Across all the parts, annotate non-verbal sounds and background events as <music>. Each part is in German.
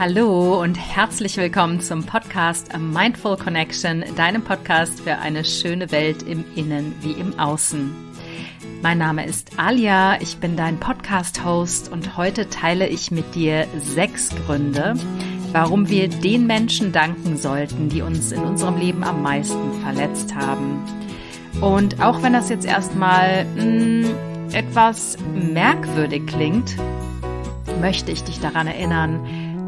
Hallo und herzlich willkommen zum Podcast A Mindful Connection, deinem Podcast für eine schöne Welt im Innen wie im Außen. Mein Name ist Alia, ich bin dein Podcast-Host und heute teile ich mit dir sechs Gründe, warum wir den Menschen danken sollten, die uns in unserem Leben am meisten verletzt haben. Und auch wenn das jetzt erstmal hm, etwas merkwürdig klingt, möchte ich dich daran erinnern,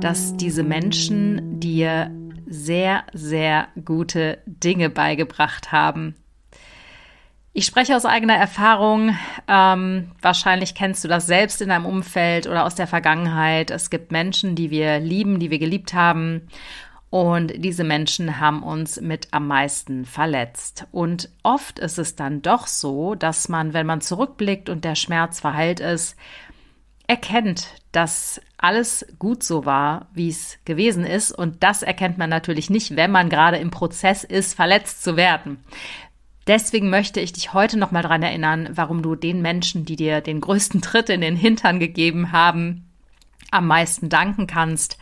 dass diese Menschen dir sehr, sehr gute Dinge beigebracht haben. Ich spreche aus eigener Erfahrung. Ähm, wahrscheinlich kennst du das selbst in deinem Umfeld oder aus der Vergangenheit. Es gibt Menschen, die wir lieben, die wir geliebt haben. Und diese Menschen haben uns mit am meisten verletzt. Und oft ist es dann doch so, dass man, wenn man zurückblickt und der Schmerz verheilt ist, erkennt, dass alles gut so war, wie es gewesen ist. Und das erkennt man natürlich nicht, wenn man gerade im Prozess ist, verletzt zu werden. Deswegen möchte ich dich heute nochmal daran erinnern, warum du den Menschen, die dir den größten Tritt in den Hintern gegeben haben, am meisten danken kannst,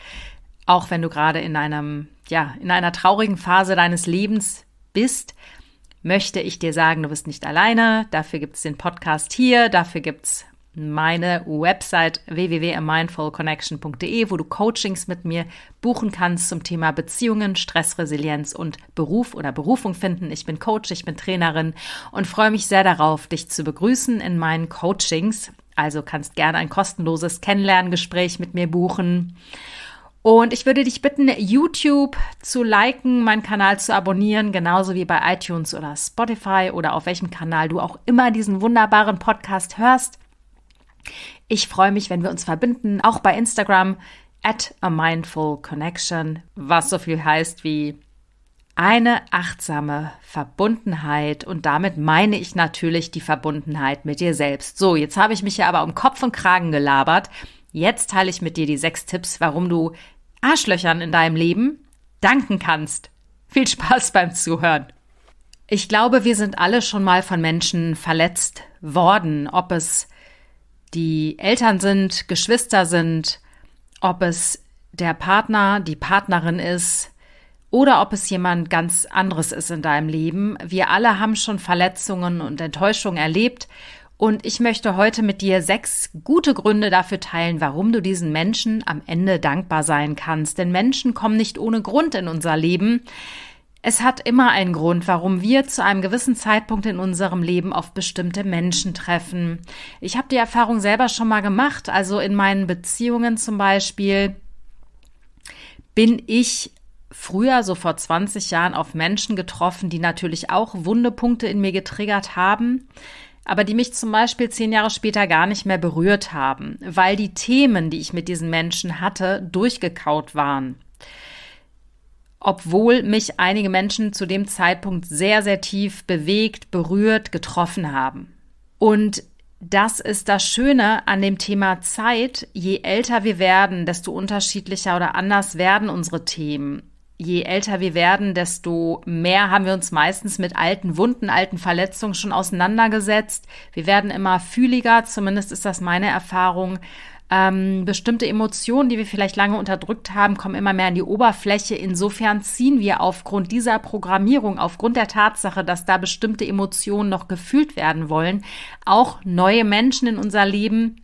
auch wenn du gerade in einem, ja, in einer traurigen Phase deines Lebens bist, möchte ich dir sagen, du bist nicht alleine. Dafür gibt es den Podcast hier, dafür gibt es meine Website www.mindfulconnection.de, wo du Coachings mit mir buchen kannst zum Thema Beziehungen, Stressresilienz und Beruf oder Berufung finden. Ich bin Coach, ich bin Trainerin und freue mich sehr darauf, dich zu begrüßen in meinen Coachings. Also kannst gerne ein kostenloses Kennenlerngespräch mit mir buchen. Und ich würde dich bitten, YouTube zu liken, meinen Kanal zu abonnieren, genauso wie bei iTunes oder Spotify oder auf welchem Kanal du auch immer diesen wunderbaren Podcast hörst. Ich freue mich, wenn wir uns verbinden, auch bei Instagram at a mindful connection, was so viel heißt wie eine achtsame Verbundenheit und damit meine ich natürlich die Verbundenheit mit dir selbst. So, jetzt habe ich mich ja aber um Kopf und Kragen gelabert. Jetzt teile ich mit dir die sechs Tipps, warum du Arschlöchern in deinem Leben danken kannst. Viel Spaß beim Zuhören. Ich glaube, wir sind alle schon mal von Menschen verletzt worden, ob es die Eltern sind, Geschwister sind, ob es der Partner, die Partnerin ist oder ob es jemand ganz anderes ist in deinem Leben. Wir alle haben schon Verletzungen und Enttäuschungen erlebt und ich möchte heute mit dir sechs gute Gründe dafür teilen, warum du diesen Menschen am Ende dankbar sein kannst. Denn Menschen kommen nicht ohne Grund in unser Leben. Es hat immer einen Grund, warum wir zu einem gewissen Zeitpunkt in unserem Leben auf bestimmte Menschen treffen. Ich habe die Erfahrung selber schon mal gemacht, also in meinen Beziehungen zum Beispiel bin ich früher, so vor 20 Jahren, auf Menschen getroffen, die natürlich auch Wundepunkte in mir getriggert haben, aber die mich zum Beispiel zehn Jahre später gar nicht mehr berührt haben, weil die Themen, die ich mit diesen Menschen hatte, durchgekaut waren obwohl mich einige Menschen zu dem Zeitpunkt sehr, sehr tief bewegt, berührt, getroffen haben. Und das ist das Schöne an dem Thema Zeit. Je älter wir werden, desto unterschiedlicher oder anders werden unsere Themen. Je älter wir werden, desto mehr haben wir uns meistens mit alten Wunden, alten Verletzungen schon auseinandergesetzt. Wir werden immer fühliger, zumindest ist das meine Erfahrung. Ähm, bestimmte Emotionen, die wir vielleicht lange unterdrückt haben, kommen immer mehr an die Oberfläche. Insofern ziehen wir aufgrund dieser Programmierung, aufgrund der Tatsache, dass da bestimmte Emotionen noch gefühlt werden wollen, auch neue Menschen in unser Leben,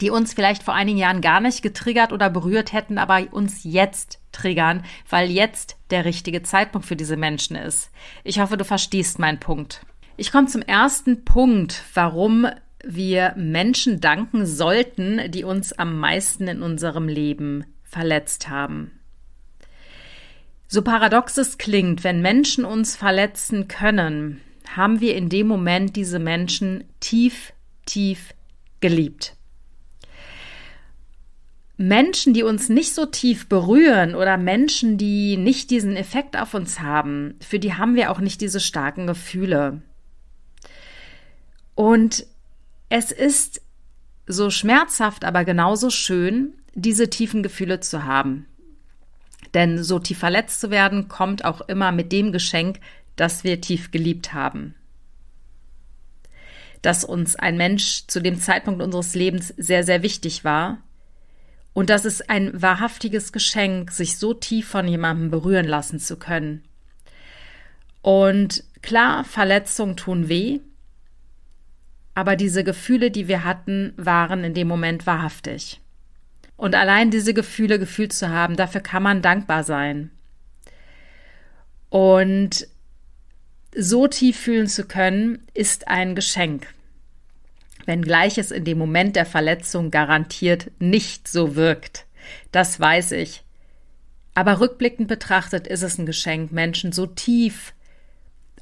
die uns vielleicht vor einigen Jahren gar nicht getriggert oder berührt hätten, aber uns jetzt triggern, weil jetzt der richtige Zeitpunkt für diese Menschen ist. Ich hoffe, du verstehst meinen Punkt. Ich komme zum ersten Punkt, warum wir Menschen danken sollten, die uns am meisten in unserem Leben verletzt haben. So paradox es klingt, wenn Menschen uns verletzen können, haben wir in dem Moment diese Menschen tief, tief geliebt. Menschen, die uns nicht so tief berühren oder Menschen, die nicht diesen Effekt auf uns haben, für die haben wir auch nicht diese starken Gefühle. Und es ist so schmerzhaft, aber genauso schön, diese tiefen Gefühle zu haben. Denn so tief verletzt zu werden, kommt auch immer mit dem Geschenk, dass wir tief geliebt haben. Dass uns ein Mensch zu dem Zeitpunkt unseres Lebens sehr, sehr wichtig war. Und dass es ein wahrhaftiges Geschenk, sich so tief von jemandem berühren lassen zu können. Und klar, Verletzungen tun weh, aber diese Gefühle, die wir hatten, waren in dem Moment wahrhaftig. Und allein diese Gefühle gefühlt zu haben, dafür kann man dankbar sein. Und so tief fühlen zu können, ist ein Geschenk. Wenngleich es in dem Moment der Verletzung garantiert nicht so wirkt. Das weiß ich. Aber rückblickend betrachtet ist es ein Geschenk, Menschen so tief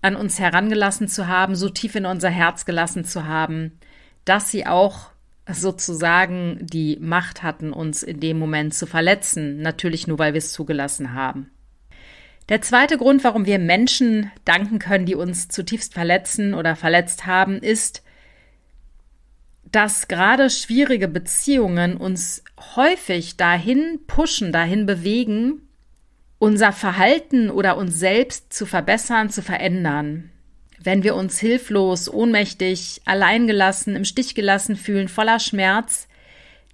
an uns herangelassen zu haben, so tief in unser Herz gelassen zu haben, dass sie auch sozusagen die Macht hatten, uns in dem Moment zu verletzen, natürlich nur weil wir es zugelassen haben. Der zweite Grund, warum wir Menschen danken können, die uns zutiefst verletzen oder verletzt haben, ist, dass gerade schwierige Beziehungen uns häufig dahin pushen, dahin bewegen, unser Verhalten oder uns selbst zu verbessern, zu verändern. Wenn wir uns hilflos, ohnmächtig, alleingelassen, im Stich gelassen fühlen, voller Schmerz,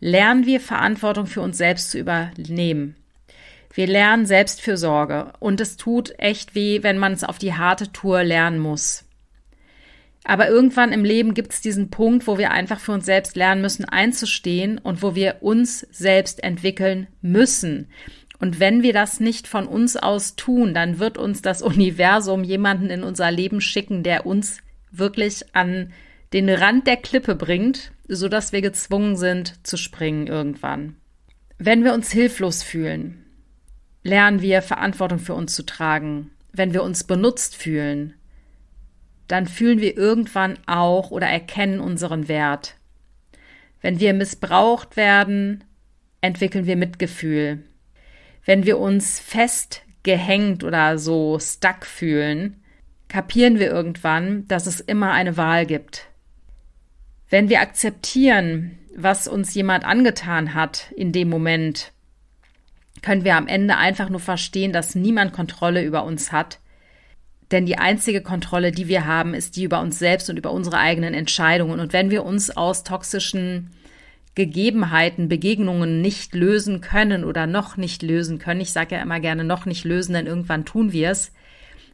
lernen wir Verantwortung für uns selbst zu übernehmen. Wir lernen Selbstfürsorge und es tut echt weh, wenn man es auf die harte Tour lernen muss. Aber irgendwann im Leben gibt es diesen Punkt, wo wir einfach für uns selbst lernen müssen einzustehen und wo wir uns selbst entwickeln müssen. Und wenn wir das nicht von uns aus tun, dann wird uns das <laughs> Universum jemanden in unser Leben schicken, der uns wirklich an den Rand der Klippe bringt, sodass wir gezwungen sind zu springen irgendwann. Wenn wir uns hilflos fühlen, lernen wir Verantwortung für uns zu tragen. Wenn wir uns benutzt fühlen, dann fühlen wir irgendwann auch oder erkennen unseren Wert. Wenn wir missbraucht werden, entwickeln wir Mitgefühl wenn wir uns festgehängt oder so stuck fühlen, kapieren wir irgendwann, dass es immer eine Wahl gibt. Wenn wir akzeptieren, was uns jemand angetan hat in dem Moment, können wir am Ende einfach nur verstehen, dass niemand Kontrolle über uns hat. Denn die einzige Kontrolle, die wir haben, ist die über uns selbst und über unsere eigenen Entscheidungen. Und wenn wir uns aus toxischen Gegebenheiten, Begegnungen nicht lösen können oder noch nicht lösen können, ich sage ja immer gerne noch nicht lösen, denn irgendwann tun wir es,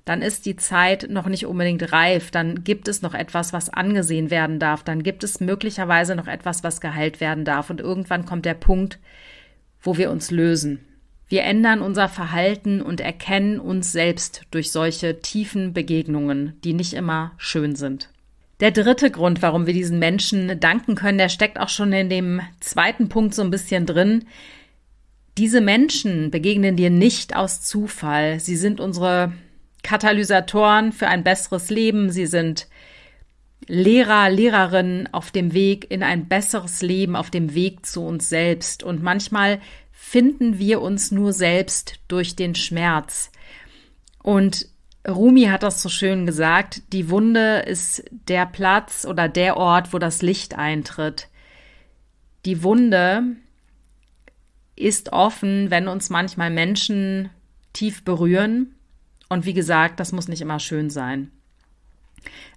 dann ist die Zeit noch nicht unbedingt reif, dann gibt es noch etwas, was angesehen werden darf, dann gibt es möglicherweise noch etwas, was geheilt werden darf und irgendwann kommt der Punkt, wo wir uns lösen. Wir ändern unser Verhalten und erkennen uns selbst durch solche tiefen Begegnungen, die nicht immer schön sind. Der dritte Grund, warum wir diesen Menschen danken können, der steckt auch schon in dem zweiten Punkt so ein bisschen drin. Diese Menschen begegnen dir nicht aus Zufall. Sie sind unsere Katalysatoren für ein besseres Leben. Sie sind Lehrer, Lehrerinnen auf dem Weg in ein besseres Leben, auf dem Weg zu uns selbst. Und manchmal finden wir uns nur selbst durch den Schmerz. Und Rumi hat das so schön gesagt, die Wunde ist der Platz oder der Ort, wo das Licht eintritt. Die Wunde ist offen, wenn uns manchmal Menschen tief berühren. Und wie gesagt, das muss nicht immer schön sein.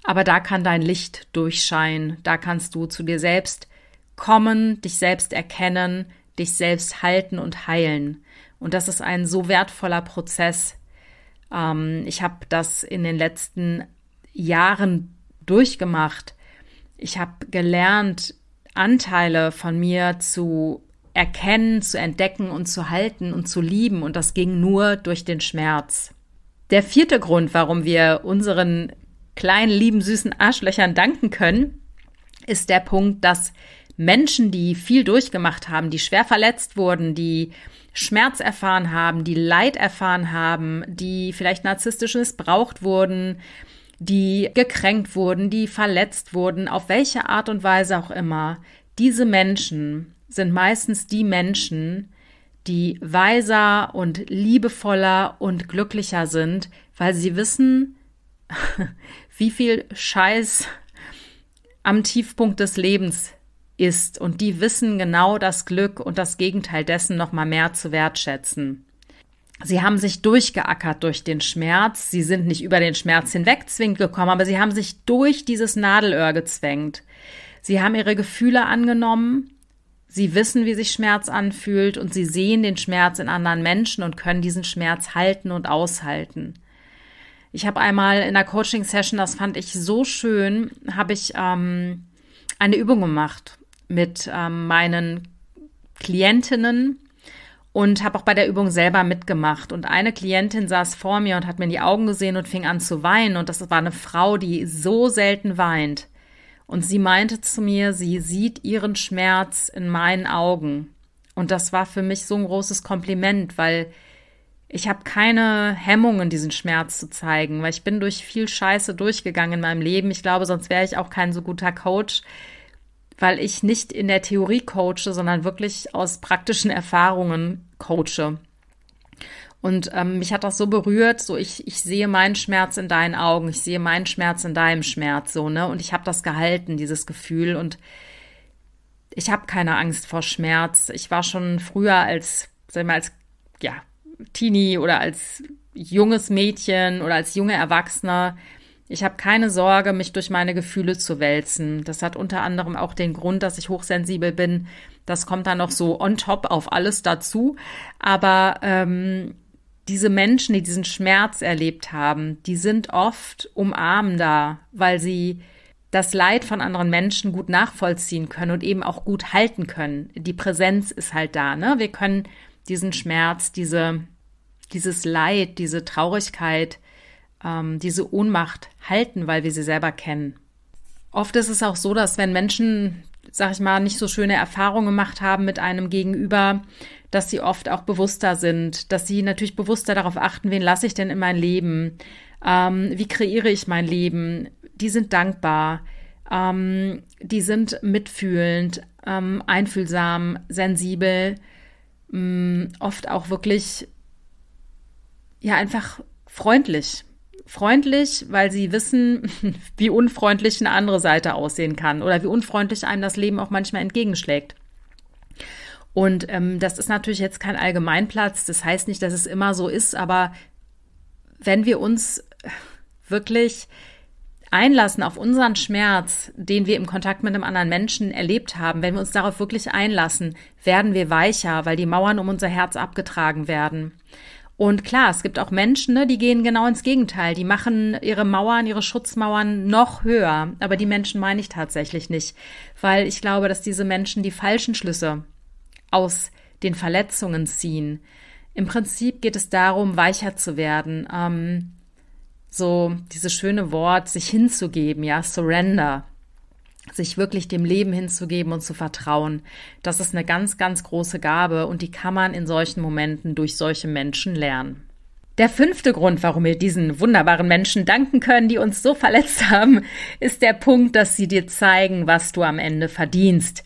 Aber da kann dein Licht durchscheinen, da kannst du zu dir selbst kommen, dich selbst erkennen, dich selbst halten und heilen. Und das ist ein so wertvoller Prozess, ähm, ich habe das in den letzten Jahren durchgemacht. Ich habe gelernt, Anteile von mir zu erkennen, zu entdecken und zu halten und zu lieben. Und das ging nur durch den Schmerz. Der vierte Grund, warum wir unseren kleinen, lieben, süßen Arschlöchern danken können, ist der Punkt, dass Menschen, die viel durchgemacht haben, die schwer verletzt wurden, die Schmerz erfahren haben, die Leid erfahren haben, die vielleicht narzisstisch missbraucht wurden, die gekränkt wurden, die verletzt wurden, auf welche Art und Weise auch immer, diese Menschen sind meistens die Menschen, die weiser und liebevoller und glücklicher sind, weil sie wissen, <laughs> wie viel Scheiß am Tiefpunkt des Lebens ist und die wissen genau das Glück und das Gegenteil dessen noch mal mehr zu wertschätzen. Sie haben sich durchgeackert durch den Schmerz, sie sind nicht über den Schmerz hinweg zwingend gekommen, aber sie haben sich durch dieses Nadelöhr gezwängt. Sie haben ihre Gefühle angenommen, sie wissen, wie sich Schmerz anfühlt und sie sehen den Schmerz in anderen Menschen und können diesen Schmerz halten und aushalten. Ich habe einmal in einer Coaching-Session, das fand ich so schön, habe ich ähm, eine Übung gemacht mit ähm, meinen Klientinnen und habe auch bei der Übung selber mitgemacht. Und eine Klientin saß vor mir und hat mir in die Augen gesehen und fing an zu weinen. Und das war eine Frau, die so selten weint. Und sie meinte zu mir, sie sieht ihren Schmerz in meinen Augen. Und das war für mich so ein großes Kompliment, weil ich habe keine Hemmungen, diesen Schmerz zu zeigen, weil ich bin durch viel Scheiße durchgegangen in meinem Leben. Ich glaube, sonst wäre ich auch kein so guter Coach weil ich nicht in der Theorie coache, sondern wirklich aus praktischen Erfahrungen coache. Und ähm, mich hat das so berührt, so ich, ich sehe meinen Schmerz in deinen Augen, ich sehe meinen Schmerz in deinem Schmerz, so, ne? Und ich habe das gehalten, dieses Gefühl. Und ich habe keine Angst vor Schmerz. Ich war schon früher als, sag ich mal, als ja, Teenie oder als junges Mädchen oder als junge Erwachsener ich habe keine Sorge, mich durch meine Gefühle zu wälzen. Das hat unter anderem auch den Grund, dass ich hochsensibel bin. Das kommt dann noch so on top auf alles dazu. Aber ähm, diese Menschen, die diesen Schmerz erlebt haben, die sind oft umarmender, weil sie das Leid von anderen Menschen gut nachvollziehen können und eben auch gut halten können. Die Präsenz ist halt da, ne? Wir können diesen Schmerz, diese, dieses Leid, diese Traurigkeit ähm, diese Ohnmacht halten, weil wir sie selber kennen. Oft ist es auch so, dass wenn Menschen, sag ich mal, nicht so schöne Erfahrungen gemacht haben mit einem Gegenüber, dass sie oft auch bewusster sind, dass sie natürlich bewusster darauf achten, wen lasse ich denn in mein Leben, ähm, wie kreiere ich mein Leben, die sind dankbar, ähm, die sind mitfühlend, ähm, einfühlsam, sensibel, mh, mm, oft auch wirklich, ja, einfach freundlich freundlich, weil sie wissen, <laughs> wie unfreundlich eine andere Seite aussehen kann oder wie unfreundlich einem das Leben auch manchmal entgegenschlägt. Und ähm, das ist natürlich jetzt kein Allgemeinplatz. Das heißt nicht, dass es immer so ist, aber wenn wir uns wirklich einlassen auf unseren Schmerz, den wir im Kontakt mit einem anderen Menschen erlebt haben, wenn wir uns darauf wirklich einlassen, werden wir weicher, weil die Mauern um unser Herz abgetragen werden. Und klar, es gibt auch Menschen, ne, die gehen genau ins Gegenteil. Die machen ihre Mauern, ihre Schutzmauern noch höher. Aber die Menschen meine ich tatsächlich nicht, weil ich glaube, dass diese Menschen die falschen Schlüsse aus den Verletzungen ziehen. Im Prinzip geht es darum, weicher zu werden. Ähm, so dieses schöne Wort, sich hinzugeben, ja, Surrender sich wirklich dem Leben hinzugeben und zu vertrauen. Das ist eine ganz, ganz große Gabe und die kann man in solchen Momenten durch solche Menschen lernen. Der fünfte Grund, warum wir diesen wunderbaren Menschen danken können, die uns so verletzt haben, ist der Punkt, dass sie dir zeigen, was du am Ende verdienst.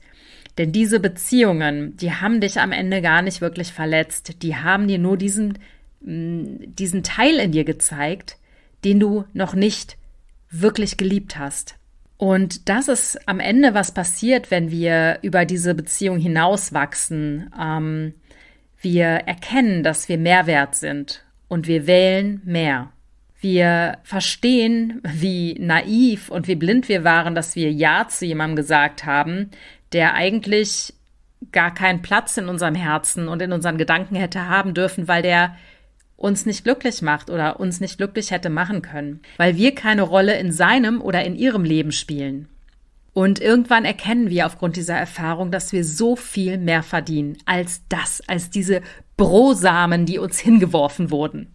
Denn diese Beziehungen, die haben dich am Ende gar nicht wirklich verletzt. Die haben dir nur diesen, mm, diesen Teil in dir gezeigt, den du noch nicht wirklich geliebt hast. Und das ist am Ende, was passiert, wenn wir über diese Beziehung hinauswachsen. Ähm, wir erkennen, dass wir mehr wert sind und wir wählen mehr. Wir verstehen, wie naiv und wie blind wir waren, dass wir Ja zu jemandem gesagt haben, der eigentlich gar keinen Platz in unserem Herzen und in unseren Gedanken hätte haben dürfen, weil der uns nicht glücklich macht oder uns nicht glücklich hätte machen können, weil wir keine Rolle in seinem oder in ihrem Leben spielen. Und irgendwann erkennen wir aufgrund dieser Erfahrung, dass wir so viel mehr verdienen als das, als diese Brosamen, die uns hingeworfen wurden.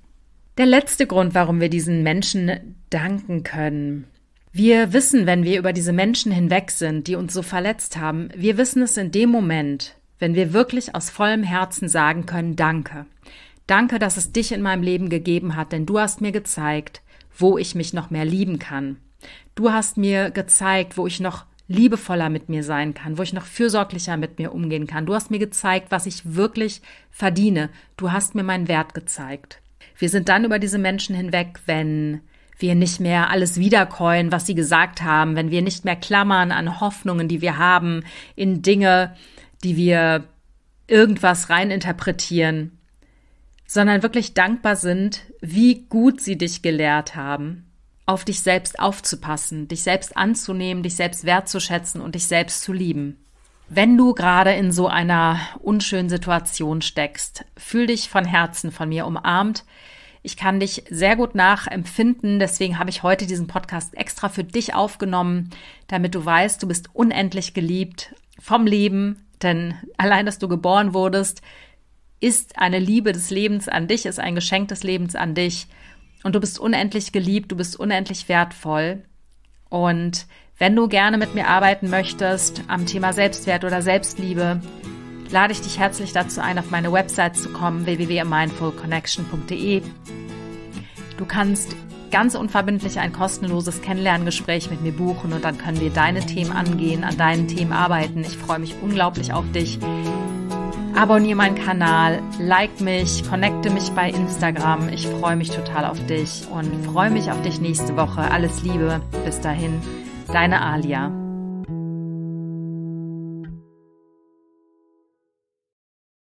Der letzte Grund, warum wir diesen Menschen danken können. Wir wissen, wenn wir über diese Menschen hinweg sind, die uns so verletzt haben, wir wissen es in dem Moment, wenn wir wirklich aus vollem Herzen sagen können, danke. Danke, dass es dich in meinem Leben gegeben hat, denn du hast mir gezeigt, wo ich mich noch mehr lieben kann. Du hast mir gezeigt, wo ich noch liebevoller mit mir sein kann, wo ich noch fürsorglicher mit mir umgehen kann. Du hast mir gezeigt, was ich wirklich verdiene. Du hast mir meinen Wert gezeigt. Wir sind dann über diese Menschen hinweg, wenn wir nicht mehr alles wiederkäuen, was sie gesagt haben, wenn wir nicht mehr klammern an Hoffnungen, die wir haben, in Dinge, die wir irgendwas reininterpretieren, sondern wirklich dankbar sind, wie gut sie dich gelehrt haben, auf dich selbst aufzupassen, dich selbst anzunehmen, dich selbst wertzuschätzen und dich selbst zu lieben. Wenn du gerade in so einer unschönen Situation steckst, fühl dich von Herzen von mir umarmt. Ich kann dich sehr gut nachempfinden, deswegen habe ich heute diesen Podcast extra für dich aufgenommen, damit du weißt, du bist unendlich geliebt vom Leben, denn allein, dass du geboren wurdest, ist eine Liebe des Lebens an dich, ist ein Geschenk des Lebens an dich. Und du bist unendlich geliebt, du bist unendlich wertvoll. Und wenn du gerne mit mir arbeiten möchtest am Thema Selbstwert oder Selbstliebe, lade ich dich herzlich dazu ein, auf meine Website zu kommen, www.mindfulconnection.de. Du kannst ganz unverbindlich ein kostenloses Kennenlerngespräch mit mir buchen und dann können wir deine Themen angehen, an deinen Themen arbeiten. Ich freue mich unglaublich auf dich abonniere meinen Kanal, like mich, connecte mich bei Instagram. Ich freue mich total auf dich und freue mich auf dich nächste Woche. Alles Liebe, bis dahin, deine Alia.